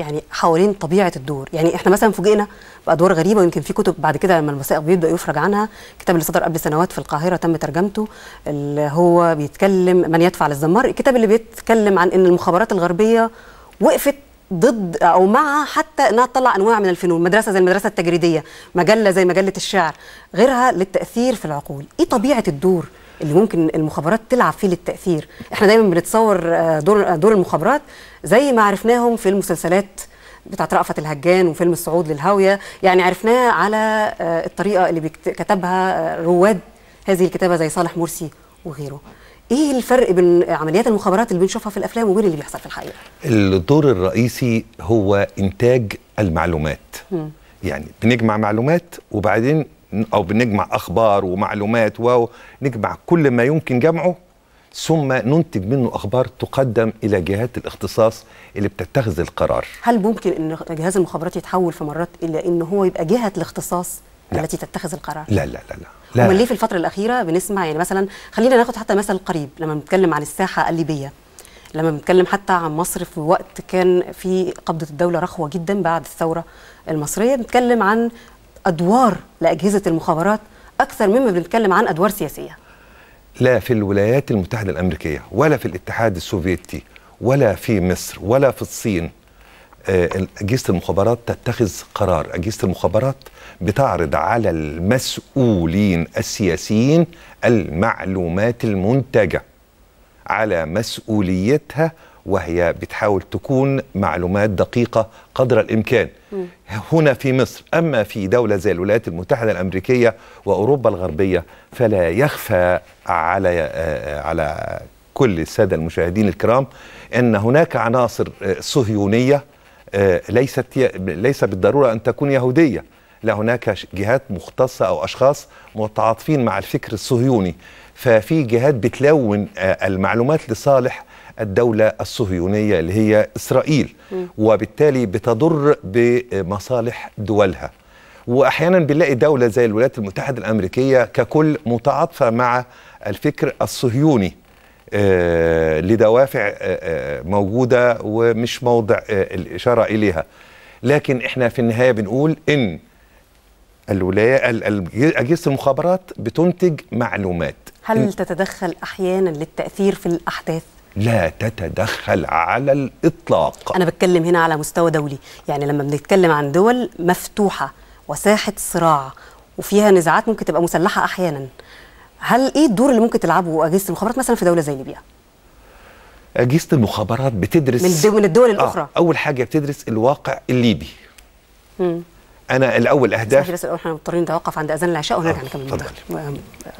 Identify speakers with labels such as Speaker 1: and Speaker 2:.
Speaker 1: يعني حوالين طبيعه الدور يعني احنا مثلا فوجئنا بادوار غريبه ويمكن في كتب بعد كده لما الوثائق بيبدا يفرج عنها الكتاب اللي صدر قبل سنوات في القاهره تم ترجمته اللي هو بيتكلم من يدفع للزمار الكتاب اللي بيتكلم عن ان المخابرات الغربيه وقفت ضد او مع حتى انها تطلع انواع من الفنون مدرسه زي المدرسه التجريديه مجله زي مجله الشعر غيرها للتاثير في العقول ايه طبيعه الدور اللي ممكن المخابرات تلعب فيه للتاثير احنا دايما بنتصور آه، دور آه، دور المخابرات زي ما عرفناهم في المسلسلات بتاعت رأفت الهجان وفيلم الصعود للهاوية يعني عرفناه على آه، الطريقة اللي كتبها رواد هذه الكتابة زي صالح مرسي وغيره ايه الفرق بين عمليات المخابرات اللي بنشوفها في الافلام وبين اللي بيحصل في الحقيقه
Speaker 2: الدور الرئيسي هو انتاج المعلومات م. يعني بنجمع معلومات وبعدين او بنجمع اخبار ومعلومات ونجمع كل ما يمكن جمعه ثم ننتج منه اخبار تقدم الى جهات الاختصاص اللي بتتخذ القرار
Speaker 1: هل ممكن ان جهاز المخابرات يتحول في مرات الى ان هو يبقى جهه الاختصاص لا. التي تتخذ القرار لا لا لا لا لا امال ليه في الفتره الاخيره بنسمع يعني مثلا خلينا ناخد حتى مثل قريب لما بنتكلم عن الساحه الليبيه لما بنتكلم حتى عن مصر في وقت كان في قبضه الدوله رخوه جدا بعد الثوره المصريه بنتكلم عن ادوار لاجهزه المخابرات اكثر مما بنتكلم عن ادوار سياسيه
Speaker 2: لا في الولايات المتحده الامريكيه ولا في الاتحاد السوفيتي ولا في مصر ولا في الصين آه، اجهزه المخابرات تتخذ قرار اجهزه المخابرات بتعرض على المسؤولين السياسيين المعلومات المنتجه على مسؤوليتها وهي بتحاول تكون معلومات دقيقة قدر الإمكان هنا في مصر أما في دولة زي الولايات المتحدة الأمريكية وأوروبا الغربية فلا يخفى على آه، آه، على كل السادة المشاهدين الكرام أن هناك عناصر آه، صهيونية ليست ليس بالضرورة أن تكون يهودية لا هناك جهات مختصة أو أشخاص متعاطفين مع الفكر الصهيوني ففي جهات بتلون آه، المعلومات لصالح الدولة الصهيونية اللي هي إسرائيل وبالتالي بتضر بمصالح دولها وأحيانا بنلاقي دولة زي الولايات المتحدة الأمريكية ككل متعاطفة مع الفكر الصهيوني آه، لدوافع آه، موجودة ومش موضع الإشارة إليها لكن إحنا في النهاية بنقول إن الولاية أجهزة المخابرات بتنتج معلومات
Speaker 1: هل تتدخل أحيانا للتأثير في الأحداث؟
Speaker 2: لا تتدخل على الإطلاق
Speaker 1: أنا بتكلم هنا على مستوى دولي يعني لما بنتكلم عن دول مفتوحة وساحة صراع وفيها نزاعات ممكن تبقى مسلحة أحيانا هل إيه الدور اللي ممكن تلعبه أجهزة المخابرات مثلا في دولة زي ليبيا؟
Speaker 2: أجهزة المخابرات بتدرس من, الدول, الدول آه، الأخرى آه أول حاجة بتدرس الواقع الليبي مم. انا الاول اهداف
Speaker 1: بس الاول احنا مضطرين نتوقف عند اذان العشاء وهنرجع آه، نكمل الموضوع